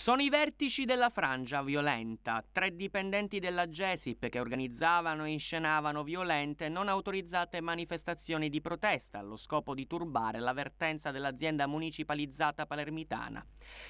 Sono i vertici della frangia violenta, tre dipendenti della GESIP che organizzavano e inscenavano violente e non autorizzate manifestazioni di protesta allo scopo di turbare l'avvertenza dell'azienda municipalizzata palermitana.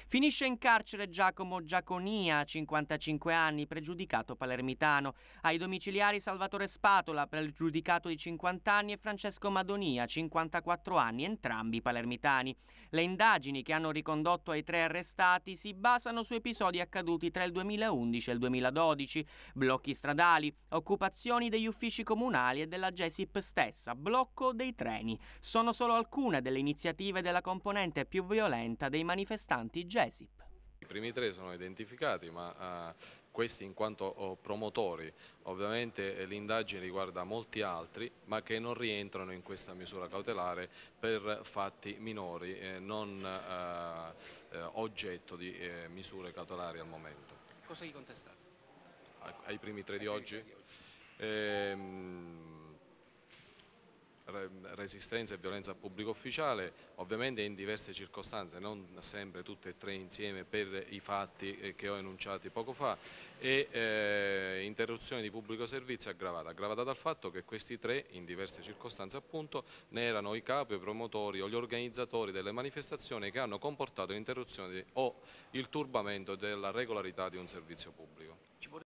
Finisce in carcere Giacomo Giaconia, 55 anni, pregiudicato palermitano, ai domiciliari Salvatore Spatola, pregiudicato di 50 anni, e Francesco Madonia, 54 anni, entrambi palermitani. Le indagini che hanno ricondotto ai tre arrestati si basano basano su episodi accaduti tra il 2011 e il 2012, blocchi stradali, occupazioni degli uffici comunali e della GESIP stessa, blocco dei treni. Sono solo alcune delle iniziative della componente più violenta dei manifestanti GESIP primi tre sono identificati, ma eh, questi in quanto oh, promotori. Ovviamente eh, l'indagine riguarda molti altri, ma che non rientrano in questa misura cautelare per fatti minori, eh, non oggetto di misure cautelari al momento. Cosa gli contestate? Ai primi tre di oggi? Ehm, resistenza e violenza a pubblico ufficiale, ovviamente in diverse circostanze, non sempre tutte e tre insieme per i fatti eh, che ho enunciati poco fa, e eh, interruzione di pubblico servizio aggravata, aggravata dal fatto che questi tre, in diverse circostanze appunto, ne erano i capi, i promotori o gli organizzatori delle manifestazioni che hanno comportato l'interruzione o il turbamento della regolarità di un servizio pubblico.